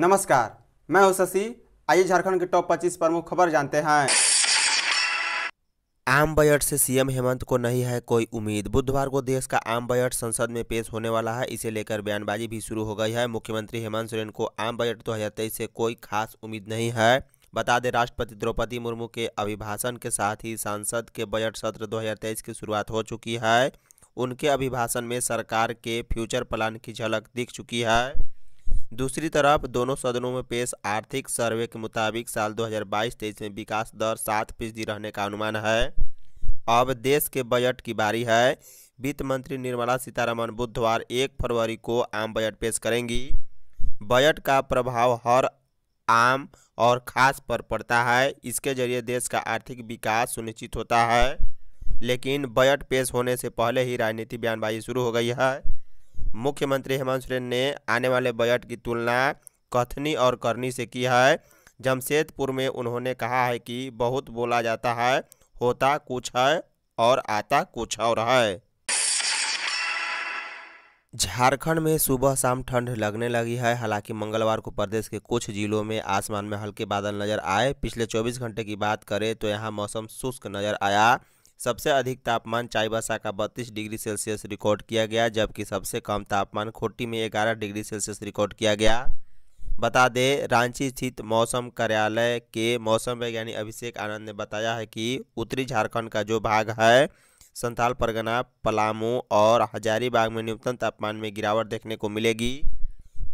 नमस्कार मैं हूं शशि आइए झारखंड के टॉप 25 प्रमुख खबर जानते हैं आम बजट से सीएम हेमंत को नहीं है कोई उम्मीद बुधवार को देश का आम बजट संसद में पेश होने वाला है इसे लेकर बयानबाजी भी शुरू हो गई है मुख्यमंत्री हेमंत सोरेन को आम बजट दो तो से कोई खास उम्मीद नहीं है बता दें राष्ट्रपति द्रौपदी मुर्मू के अभिभाषण के साथ ही सांसद के बजट सत्र 2023 की शुरुआत हो चुकी है उनके अभिभाषण में सरकार के फ्यूचर प्लान की झलक दिख चुकी है दूसरी तरफ दोनों सदनों में पेश आर्थिक सर्वे के मुताबिक साल 2022-23 में विकास दर सात फीसदी रहने का अनुमान है अब देश के बजट की बारी है वित्त मंत्री निर्मला सीतारमण बुधवार एक फरवरी को आम बजट पेश करेंगी बजट का प्रभाव हर आम और खास पर पड़ता है इसके जरिए देश का आर्थिक विकास सुनिश्चित होता है लेकिन बजट पेश होने से पहले ही राजनीति बयानबाजी शुरू हो गई है मुख्यमंत्री हेमंत सोरेन ने आने वाले बजट की तुलना कथनी और करनी से की है जमशेदपुर में उन्होंने कहा है कि बहुत बोला जाता है होता कुछ है और आता कुछ और है झारखंड में सुबह शाम ठंड लगने लगी है हालांकि मंगलवार को प्रदेश के कुछ जिलों में आसमान में हल्के बादल नजर आए पिछले 24 घंटे की बात करें तो यहां मौसम शुष्क नजर आया सबसे अधिक तापमान चाईबासा का बत्तीस डिग्री सेल्सियस रिकॉर्ड किया गया जबकि सबसे कम तापमान खोटी में ग्यारह डिग्री सेल्सियस रिकॉर्ड किया गया बता दें रांची स्थित मौसम कार्यालय के मौसम वैज्ञानिक अभिषेक आनंद ने बताया है कि उत्तरी झारखंड का जो भाग है संथाल परगना पलामू और हजारीबाग में न्यूनतम तापमान में गिरावट देखने को मिलेगी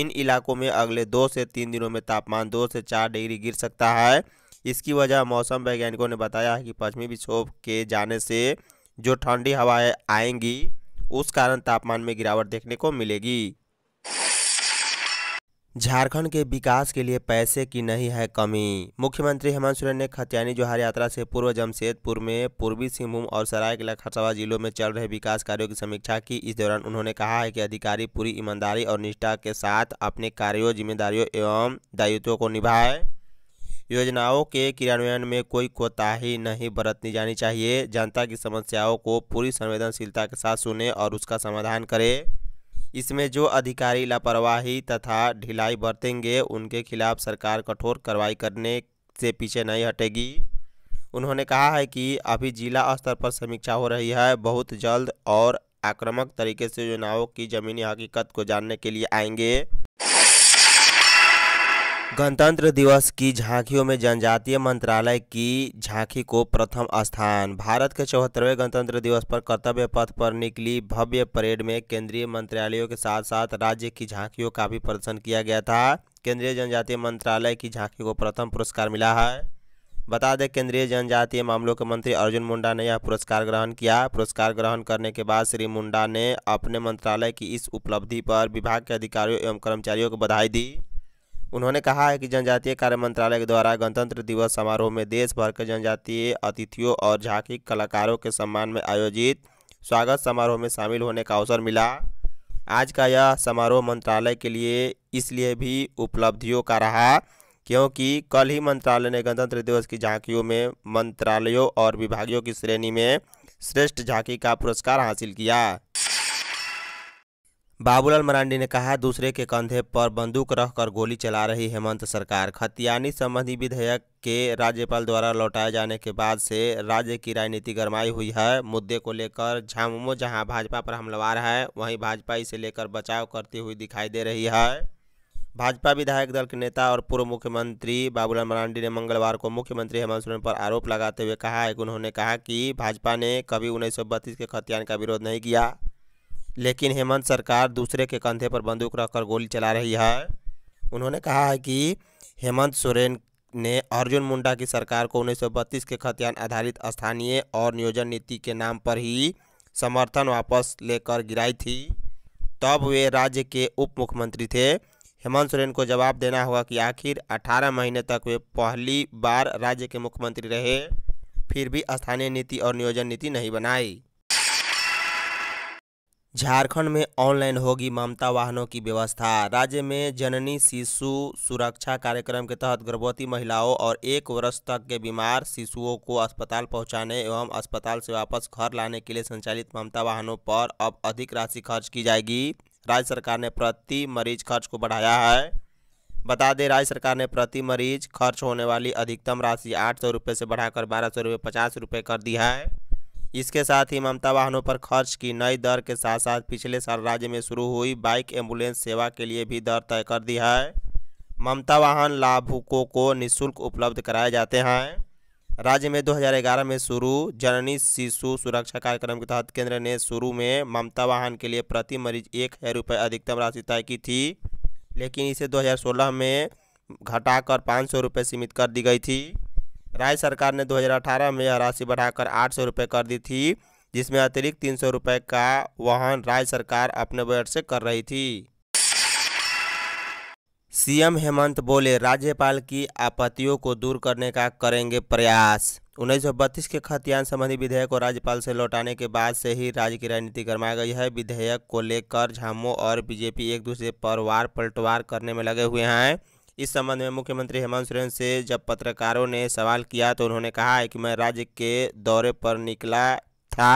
इन इलाकों में अगले दो से तीन दिनों में तापमान दो से चार डिग्री गिर सकता है इसकी वजह मौसम वैज्ञानिकों ने बताया है कि पश्चिमी विक्षोभ के जाने से जो ठंडी हवाएं आएंगी उस कारण तापमान में गिरावट देखने को मिलेगी झारखंड के विकास के लिए पैसे की नहीं है कमी मुख्यमंत्री हेमंत सोरेन ने खतियानी जोहार यात्रा से पूर्व जमशेदपुर में पूर्वी सिंहभूम और सरायकला खरसावा जिलों में चल रहे विकास कार्यों की समीक्षा की इस दौरान उन्होंने कहा है कि अधिकारी पूरी ईमानदारी और निष्ठा के साथ अपने कार्यों जिम्मेदारियों एवं दायित्वों को निभाए योजनाओं के क्रियान्वयन में कोई कोताही नहीं बरतनी जानी चाहिए जनता की समस्याओं को पूरी संवेदनशीलता के साथ सुने और उसका समाधान करें इसमें जो अधिकारी लापरवाही तथा ढिलाई बरतेंगे उनके खिलाफ सरकार कठोर कार्रवाई करने से पीछे नहीं हटेगी उन्होंने कहा है कि अभी जिला स्तर पर समीक्षा हो रही है बहुत जल्द और आक्रामक तरीके से योजनाओं की ज़मीनी हकीकत को जानने के लिए आएंगे गणतंत्र दिवस की झांकियों में जनजातीय मंत्रालय की झांकी को प्रथम स्थान भारत के चौहत्तरवें गणतंत्र दिवस पर कर्तव्य पथ पर निकली भव्य परेड में केंद्रीय मंत्रालयों के साथ साथ राज्य की झांकियों का भी प्रदर्शन किया गया था केंद्रीय जनजातीय मंत्रालय की झांकी को प्रथम पुरस्कार मिला है बता दें केंद्रीय जनजातीय मामलों के मंत्री अर्जुन मुंडा ने यह पुरस्कार ग्रहण किया पुरस्कार ग्रहण करने के बाद श्री मुंडा ने अपने मंत्रालय की इस उपलब्धि पर विभाग के अधिकारियों एवं कर्मचारियों को बधाई दी उन्होंने कहा है कि जनजातीय कार्य मंत्रालय के द्वारा गणतंत्र दिवस समारोह में देश भर के जनजातीय अतिथियों और झांकी कलाकारों के सम्मान में आयोजित स्वागत समारोह में शामिल होने का अवसर मिला आज का यह समारोह मंत्रालय के लिए इसलिए भी उपलब्धियों का रहा क्योंकि कल ही मंत्रालय ने गणतंत्र दिवस की झांकियों में मंत्रालयों और विभागियों की श्रेणी में श्रेष्ठ झांकी का पुरस्कार हासिल किया बाबूलाल मरांडी ने कहा दूसरे के कंधे पर बंदूक रखकर गोली चला रही हेमंत सरकार खतियानी संबंधी विधेयक के राज्यपाल द्वारा लौटाए जाने के बाद से राज्य की राजनीति गरमाई हुई है मुद्दे को लेकर झामुमो जहां भाजपा पर हमलावार है वहीं भाजपा इसे लेकर बचाव करती हुई दिखाई दे रही है भाजपा विधायक दल के नेता और पूर्व मुख्यमंत्री बाबूलाल मरांडी ने मंगलवार को मुख्यमंत्री हेमंत सोरेन पर आरोप लगाते हुए कहा है कि उन्होंने कहा कि भाजपा ने कभी उन्नीस के खतियान का विरोध नहीं किया लेकिन हेमंत सरकार दूसरे के कंधे पर बंदूक रखकर गोली चला रही है उन्होंने कहा है कि हेमंत सोरेन ने अर्जुन मुंडा की सरकार को बत्तीस के खतियान आधारित स्थानीय और नियोजन नीति के नाम पर ही समर्थन वापस लेकर गिराई थी तब वे राज्य के उप मुख्यमंत्री थे हेमंत सोरेन को जवाब देना होगा कि आखिर 18 महीने तक वे पहली बार राज्य के मुख्यमंत्री रहे फिर भी स्थानीय नीति और नियोजन नीति नहीं बनाई झारखंड में ऑनलाइन होगी ममता वाहनों की व्यवस्था राज्य में जननी शिशु सुरक्षा कार्यक्रम के तहत गर्भवती महिलाओं और एक वर्ष तक के बीमार शिशुओं को अस्पताल पहुंचाने एवं अस्पताल से वापस घर लाने के लिए संचालित ममता वाहनों पर अब अधिक राशि खर्च की जाएगी राज्य सरकार ने प्रति मरीज खर्च को बढ़ाया है बता दें राज्य सरकार ने प्रति मरीज खर्च होने वाली अधिकतम राशि आठ सौ रुपये से बढ़ाकर बारह सौ रुपये पचास रुपये कर दी है इसके साथ ही ममता वाहनों पर खर्च की नई दर के साथ साथ पिछले साल राज्य में शुरू हुई बाइक एम्बुलेंस सेवा के लिए भी दर तय कर दी है ममता वाहन लाभुकों को निःशुल्क उपलब्ध कराए जाते हैं राज्य में 2011 में शुरू जननी शिशु सुरक्षा कार्यक्रम के तहत केंद्र ने शुरू में ममता वाहन के लिए प्रति मरीज एक हज़ार रुपये अधिकतम राशि तय की थी लेकिन इसे 2016 में घटाकर पाँच सौ रुपये सीमित कर दी गई थी राज्य सरकार ने 2018 में यह राशि बढ़ाकर आठ सौ कर दी थी जिसमें अतिरिक्त तीन सौ का वहन राज्य सरकार अपने बजट से कर रही थी सीएम हेमंत बोले राज्यपाल की आपत्तियों को दूर करने का करेंगे प्रयास उन्नीस के खतियान संबंधी विधेयक को राज्यपाल से लौटाने के बाद से ही राज्य की राजनीति गरमा गई है विधेयक को लेकर झामो और बीजेपी एक दूसरे पर वार पलटवार करने में लगे हुए हैं इस संबंध में मुख्यमंत्री हेमंत सोरेन से जब पत्रकारों ने सवाल किया तो उन्होंने कहा है कि मैं राज्य के दौरे पर निकला था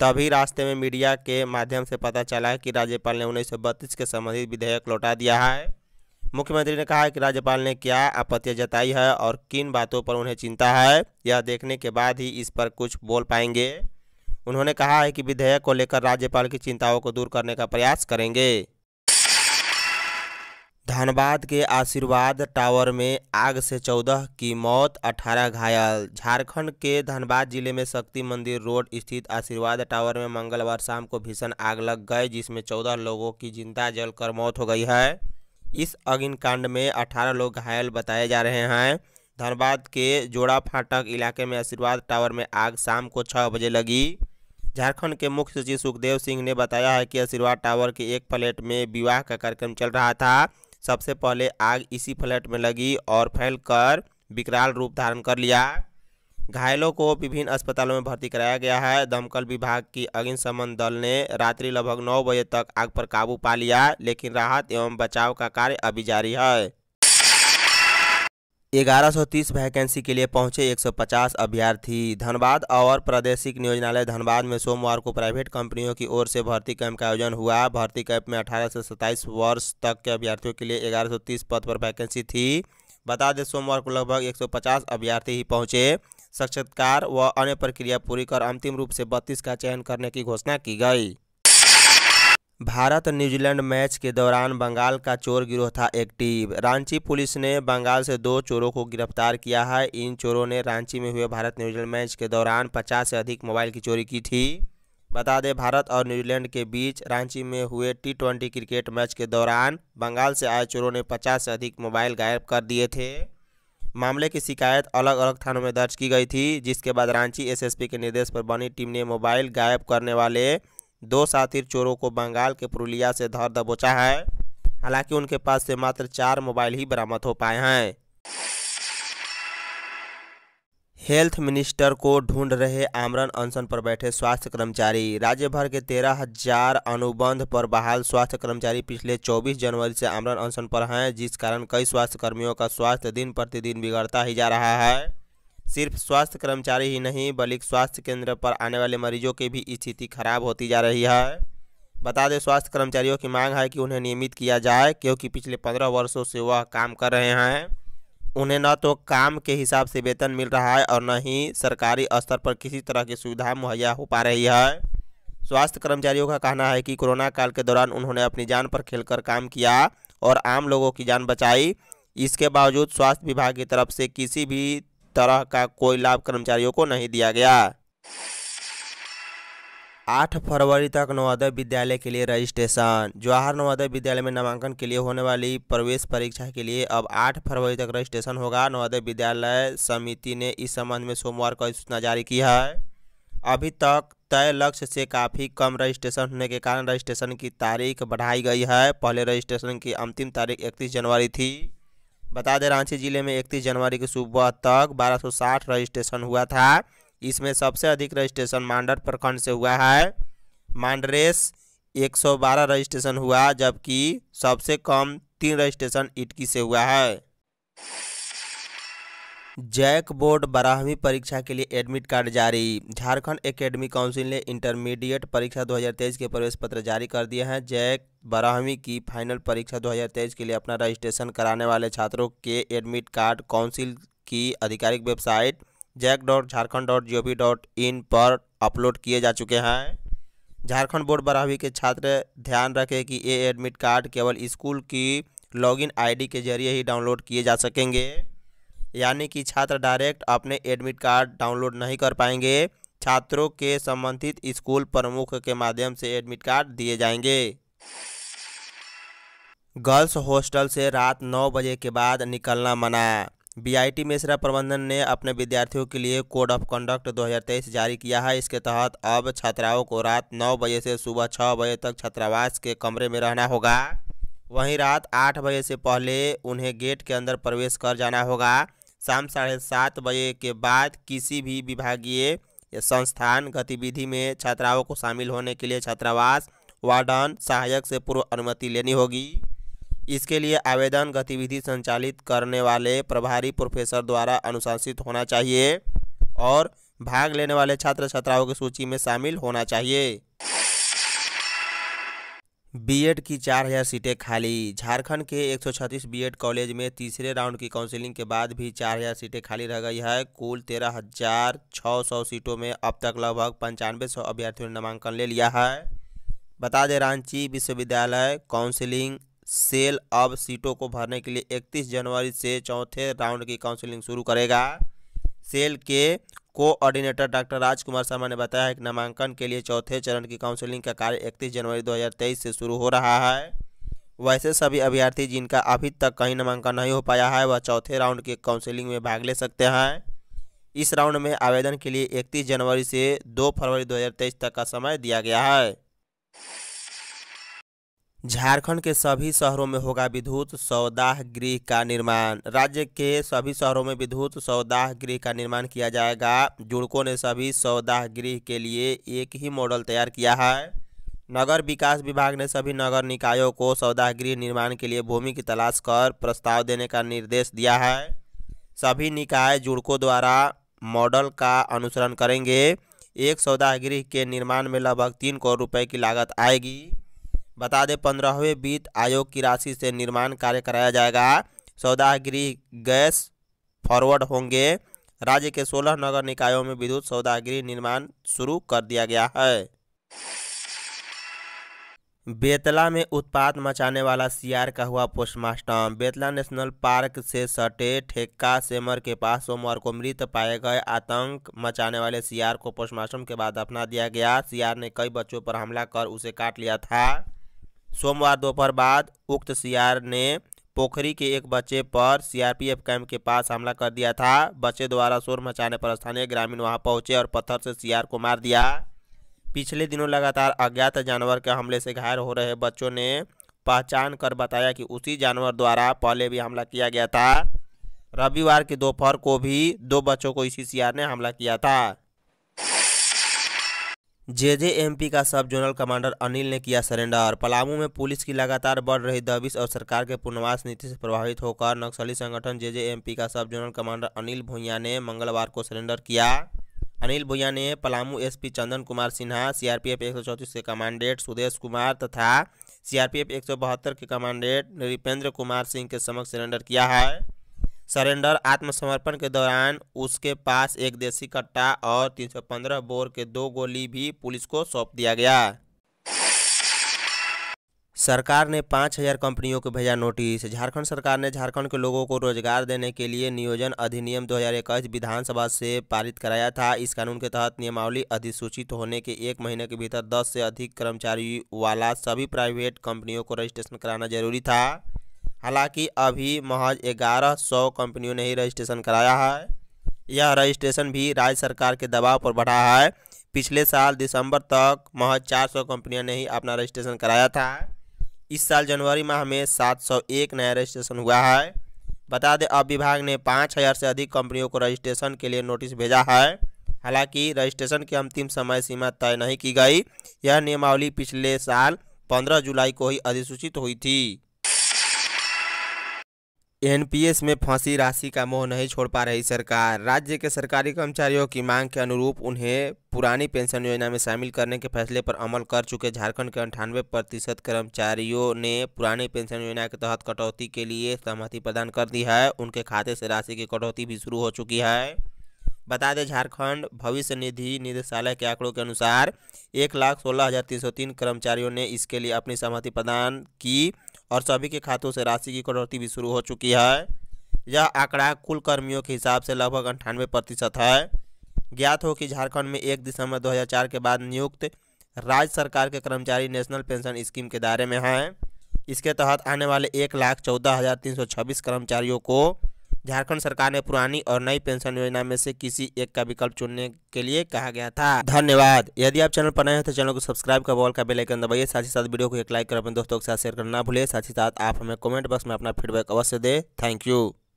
तभी रास्ते में मीडिया के माध्यम से पता चला कि राज्यपाल ने उन्नीस के संबंधित विधेयक लौटा दिया है मुख्यमंत्री ने कहा कि राज्यपाल ने क्या आपत्ति जताई है और किन बातों पर उन्हें चिंता है यह देखने के बाद ही इस पर कुछ बोल पाएंगे उन्होंने कहा है कि विधेयक को लेकर राज्यपाल की चिंताओं को दूर करने का प्रयास करेंगे धनबाद के आशीर्वाद टावर में आग से चौदह की मौत अठारह घायल झारखंड के धनबाद जिले में शक्ति मंदिर रोड स्थित आशीर्वाद टावर में मंगलवार शाम को भीषण आग लग गई जिसमें चौदह लोगों की जिंदा जलकर मौत हो गई है इस अग्निकांड में अठारह लोग घायल बताए जा रहे हैं धनबाद के जोड़ा फाटक इलाके में आशीर्वाद टावर में आग शाम को छः बजे लगी झारखंड के मुख्य सचिव सुखदेव सिंह ने बताया है कि आशीर्वाद टावर के एक प्लेट में विवाह का कार्यक्रम चल रहा था सबसे पहले आग इसी फ्लैट में लगी और फैलकर विकराल रूप धारण कर लिया घायलों को विभिन्न अस्पतालों में भर्ती कराया गया है दमकल विभाग की अग्निशमन दल ने रात्रि लगभग नौ बजे तक आग पर काबू पा लिया लेकिन राहत एवं बचाव का कार्य अभी जारी है ग्यारह सौ तीस वैकेंसी के लिए पहुंचे 150 अभ्यर्थी धनबाद और प्रादेशिक नियोजनालय धनबाद में सोमवार को प्राइवेट कंपनियों की ओर से भर्ती कैंप का आयोजन हुआ भर्ती कैंप में 18 से 27 वर्ष तक के अभ्यर्थियों के लिए 1130 पद पर वैकेंसी थी बता दें सोमवार को लगभग 150 अभ्यर्थी ही पहुंचे साक्षात्कार व अन्य प्रक्रिया पूरी कर अंतिम रूप से बत्तीस का चयन करने की घोषणा की गई भारत न्यूजीलैंड मैच के दौरान बंगाल का चोर गिरोह था एक्टिव रांची पुलिस ने बंगाल से दो चोरों को गिरफ्तार किया है इन चोरों ने रांची में हुए भारत न्यूजीलैंड मैच के दौरान 50 से अधिक मोबाइल की चोरी की थी बता दें भारत और न्यूजीलैंड के बीच रांची में हुए टी ट्वेंटी क्रिकेट मैच के दौरान बंगाल से आए चोरों ने पचास से अधिक मोबाइल गायब कर दिए थे मामले की शिकायत अलग अलग थानों में दर्ज की गई थी जिसके बाद रांची एसएसपी के निर्देश पर बनी टीम ने मोबाइल गायब करने वाले दो साथी चोरों को बंगाल के पुरुलिया से धर दबोचा है हालांकि उनके पास से मात्र चार मोबाइल ही बरामद हो पाए हैं हेल्थ मिनिस्टर को ढूंढ रहे आमरण अनशन पर बैठे स्वास्थ्य कर्मचारी राज्य भर के तेरह हजार अनुबंध पर बहाल स्वास्थ्य कर्मचारी पिछले 24 जनवरी से आमरण अनशन पर हैं जिस कारण कई स्वास्थ्य कर्मियों का स्वास्थ्य दिन प्रतिदिन बिगड़ता ही जा रहा है सिर्फ स्वास्थ्य कर्मचारी ही नहीं बल्कि स्वास्थ्य केंद्र पर आने वाले मरीजों की भी स्थिति खराब होती जा रही है बता दें स्वास्थ्य कर्मचारियों की मांग है कि उन्हें नियमित किया जाए क्योंकि पिछले पंद्रह वर्षों से वह काम कर रहे हैं उन्हें न तो काम के हिसाब से वेतन मिल रहा है और न ही सरकारी स्तर पर किसी तरह की सुविधा मुहैया हो पा रही है स्वास्थ्य कर्मचारियों का कहना है कि कोरोना काल के दौरान उन्होंने अपनी जान पर खेलकर काम किया और आम लोगों की जान बचाई इसके बावजूद स्वास्थ्य विभाग की तरफ से किसी भी तरह का कोई लाभ कर्मचारियों को नहीं दिया गया आठ फरवरी तक नवोदय विद्यालय के लिए रजिस्ट्रेशन जवाहर नवोदय विद्यालय में नामांकन के लिए होने वाली प्रवेश परीक्षा के लिए अब आठ फरवरी तक रजिस्ट्रेशन होगा नवोदय विद्यालय समिति ने इस संबंध में सोमवार को सूचना जारी की है अभी तक तय लक्ष्य से काफ़ी कम रजिस्ट्रेशन होने के कारण रजिस्ट्रेशन की तारीख बढ़ाई गई है पहले रजिस्ट्रेशन की अंतिम तारीख इकतीस जनवरी थी बता दें रांची जिले में इकतीस जनवरी की सुबह तक 1260 रजिस्ट्रेशन हुआ था इसमें सबसे अधिक रजिस्ट्रेशन मांडर प्रखंड से हुआ है मांडरेस 112 रजिस्ट्रेशन हुआ जबकि सबसे कम तीन रजिस्ट्रेशन इटकी से हुआ है जैक बोर्ड बारहवीं परीक्षा के लिए एडमिट कार्ड जारी झारखंड एकेडमी काउंसिल ने इंटरमीडिएट परीक्षा 2023 के प्रवेश पत्र जारी कर दिए हैं जैक बारहवीं की फाइनल परीक्षा 2023 के लिए अपना रजिस्ट्रेशन कराने वाले छात्रों के एडमिट कार्ड काउंसिल की आधिकारिक website JAC dot Jharkhand dot G dot in पर अपलोड किए जा चुके हैं झारखंड बोर्ड बारहवीं के छात्र ध्यान रखें कि ये एडमिट कार्ड केवल स्कूल की लॉगिन आईडी के जरिए ही डाउनलोड किए जा सकेंगे यानी कि छात्र डायरेक्ट अपने एडमिट कार्ड डाउनलोड नहीं कर पाएंगे छात्रों के संबंधित स्कूल प्रमुख के माध्यम से एडमिट कार्ड दिए जाएंगे गर्ल्स हॉस्टल से रात नौ बजे के बाद निकलना मना बीआईटी मिश्रा प्रबंधन ने अपने विद्यार्थियों के लिए कोड ऑफ कंडक्ट 2023 जारी किया है इसके तहत अब छात्राओं को रात 9 बजे से सुबह 6 बजे तक छात्रावास के कमरे में रहना होगा वहीं रात 8 बजे से पहले उन्हें गेट के अंदर प्रवेश कर जाना होगा शाम साढ़े सात बजे के बाद किसी भी विभागीय संस्थान गतिविधि में छात्राओं को शामिल होने के लिए छात्रावास वार्डन सहायक से पूर्व अनुमति लेनी होगी इसके लिए आवेदन गतिविधि संचालित करने वाले प्रभारी प्रोफेसर द्वारा अनुशासित होना चाहिए और भाग लेने वाले छात्र छात्राओं की सूची में शामिल होना चाहिए बीएड की 4000 सीटें खाली झारखंड के 136 बीएड कॉलेज में तीसरे राउंड की काउंसलिंग के बाद भी 4000 सीटें खाली रह गई है कुल तेरह हजार छः सौ सीटों में अब तक लगभग पंचानवे सौ अभ्यर्थियों ने नामांकन ले लिया है बता दें रांची विश्वविद्यालय काउंसलिंग सेल अब सीटों को भरने के लिए 31 जनवरी से चौथे राउंड की काउंसलिंग शुरू करेगा सेल के कोऑर्डिनेटर डॉक्टर राजकुमार शर्मा ने बताया कि नामांकन के लिए चौथे चरण की काउंसलिंग का कार्य इकतीस जनवरी 2023 से शुरू हो रहा है वैसे सभी अभ्यर्थी जिनका अभी तक कहीं नामांकन नहीं हो पाया है वह चौथे राउंड के काउंसलिंग में भाग ले सकते हैं इस राउंड में आवेदन के लिए इकतीस जनवरी से दो फरवरी 2023 तक का समय दिया गया है झारखंड के सभी शहरों में होगा विद्युत सौदाह गृह का निर्माण राज्य के सभी शहरों में विद्युत सौदाह गृह का निर्माण किया जाएगा जुड़कों ने सभी सौदाह गृह के लिए एक ही मॉडल तैयार किया है नगर विकास विभाग ने सभी नगर निकायों को सौदाह गृह निर्माण के लिए भूमि की तलाश कर प्रस्ताव देने का निर्देश दिया है सभी निकाय जुड़कों द्वारा मॉडल का अनुसरण करेंगे एक सौदाह गृह के निर्माण में लगभग तीन करोड़ रुपये की लागत आएगी बता दें पंद्रहवें वित्त आयोग की राशि से निर्माण कार्य कराया जाएगा सौदागृह गैस फॉरवर्ड होंगे राज्य के सोलह नगर निकायों में विद्युत सौदागृह निर्माण शुरू कर दिया गया है बेतला में उत्पाद मचाने वाला सीआर का हुआ पोस्टमार्टम बेतला नेशनल पार्क से सटे ठेका सेमर के पास सोमवार को मृत पाए गए आतंक मचाने वाले सीआर को पोस्टमार्टम के बाद अपना दिया गया सीआर ने कई बच्चों पर हमला कर उसे काट लिया था सोमवार दोपहर बाद उक्त सीआर ने पोखरी के एक बच्चे पर सीआरपीएफ कैंप के पास हमला कर दिया था बच्चे द्वारा शोर मचाने पर स्थानीय ग्रामीण वहां पहुंचे और पत्थर से सीआर को मार दिया पिछले दिनों लगातार अज्ञात जानवर के हमले से घायल हो रहे बच्चों ने पहचान कर बताया कि उसी जानवर द्वारा पहले भी हमला किया गया था रविवार की दोपहर को भी दो बच्चों को इसी सीआर ने हमला किया था जेजेएमपी का सब जोनल कमांडर अनिल ने किया सरेंडर पलामू में पुलिस की लगातार बढ़ रही दबिश और सरकार के पुनर्वास नीति से प्रभावित होकर नक्सली संगठन जेजेएमपी का सब जोनल कमांडर अनिल भुइया ने मंगलवार को सरेंडर किया अनिल भुइया ने पलामू एसपी चंदन कुमार सिन्हा सीआरपीएफ 134 के कमांडेंट सुदेश कुमार तथा सीआरपीएफ एक के कमांडेंट नृपेंद्र कुमार सिंह के समक्ष सरेंडर किया है सरेंडर आत्मसमर्पण के दौरान उसके पास एक देसी कट्टा और 315 बोर के दो गोली भी पुलिस को सौंप दिया गया सरकार ने पाँच हजार कंपनियों को भेजा नोटिस झारखंड सरकार ने झारखंड के लोगों को रोजगार देने के लिए नियोजन अधिनियम 2021 विधानसभा से पारित कराया था इस कानून के तहत नियमावली अधिसूचित होने के एक महीने के भीतर 10 से अधिक कर्मचारी वाला सभी प्राइवेट कंपनियों को रजिस्ट्रेशन कराना जरूरी था हालांकि अभी महज ग्यारह सौ कंपनियों ने ही रजिस्ट्रेशन कराया है यह रजिस्ट्रेशन भी राज्य सरकार के दबाव पर बढ़ा है पिछले साल दिसंबर तक महज चार सौ कंपनियों ने ही अपना रजिस्ट्रेशन कराया था इस साल जनवरी माह में सात सौ एक नया रजिस्ट्रेशन हुआ है बता दें अब विभाग ने पाँच हज़ार से अधिक कंपनियों को रजिस्ट्रेशन के लिए नोटिस भेजा है हालांकि रजिस्ट्रेशन की अंतिम समय सीमा तय नहीं की गई यह नियमावली पिछले साल पंद्रह जुलाई को ही अधिसूचित हुई थी एनपीएस में फंसी राशि का मोह नहीं छोड़ पा रही सरकार राज्य के सरकारी कर्मचारियों की मांग के अनुरूप उन्हें पुरानी पेंशन योजना में शामिल करने के फैसले पर अमल कर चुके झारखंड के अंठानवे प्रतिशत कर्मचारियों ने पुरानी पेंशन योजना के तहत कटौती के लिए सहमति प्रदान कर दी है उनके खाते से राशि की कटौती भी शुरू हो चुकी है बता दें झारखंड भविष्य निधि निदेशालय के आंकड़ों के अनुसार एक लाख सोलह हज़ार तीन सौ तीन कर्मचारियों ने इसके लिए अपनी सहमति प्रदान की और सभी के खातों से राशि की कटौती भी शुरू हो चुकी है यह आंकड़ा कुल कर्मियों के हिसाब से लगभग अंठानवे प्रतिशत है ज्ञात हो कि झारखंड में एक दिसंबर 2004 के बाद नियुक्त राज्य सरकार के कर्मचारी नेशनल पेंशन स्कीम के दायरे में हैं इसके तहत आने वाले एक लाख चौदह हज़ार तीन सौ छब्बीस कर्मचारियों को झारखंड सरकार ने पुरानी और नई पेंशन योजना में से किसी एक का विकल्प चुनने के लिए कहा गया था धन्यवाद यदि आप चैनल पर नए हैं तो चैनल को सब्सक्राइब कर बॉल का बेलाइकन दबाइए साथ ही साथ वीडियो को एक लाइक कर अपने दोस्तों के साथ शेयर करना भूलिए साथ ही साथ आप हमें कमेंट बॉक्स में अपना फीडबैक अवश्य दें थैंक यू